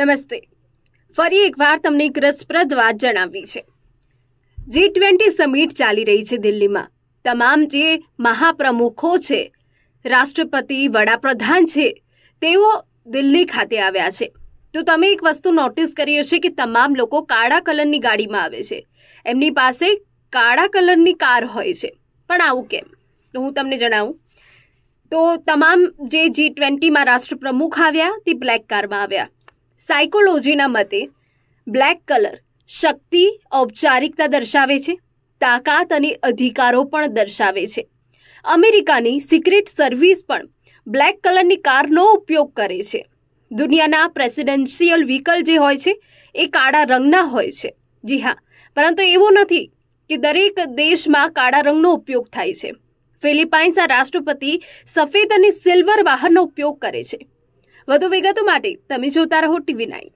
નમસ્તે ફરી એકવાર તમને એક રસપ્રદ વાત જણાવવી છે જી ટ્વેન્ટી સમિટ ચાલી રહી છે દિલ્હીમાં તમામ જે મહાપ્રમુખો છે રાષ્ટ્રપતિ વડાપ્રધાન છે તેઓ દિલ્હી ખાતે આવ્યા છે તો તમે એક વસ્તુ નોટિસ કરી હશે કે તમામ લોકો કાળા કલરની ગાડીમાં આવે છે એમની પાસે કાળા કલરની કાર હોય છે પણ આવું કેમ તો હું તમને જણાવું તો તમામ જે જી ટ્વેન્ટીમાં રાષ્ટ્રપ્રમુખ આવ્યા તે બ્લેક કારમાં આવ્યા સાયકોલોજીના મતે બ્લેક કલર શક્તિ ઔપચારિકતા દર્શાવે છે તાકાત અને અધિકારો પણ દર્શાવે છે અમેરિકાની સિક્રેટ સર્વિસ પણ બ્લેક કલરની કારનો ઉપયોગ કરે છે દુનિયાના પ્રેસિડેન્શિયલ વ્હીકલ જે હોય છે એ કાળા રંગના હોય છે જી હા પરંતુ એવું નથી કે દરેક દેશમાં કાળા રંગનો ઉપયોગ થાય છે ફિલિપાઇન્સના રાષ્ટ્રપતિ સફેદ અને સિલ્વર વાહનનો ઉપયોગ કરે છે વધુ વિગતો માટે તમે જોતા રહો ટીવી નાઇન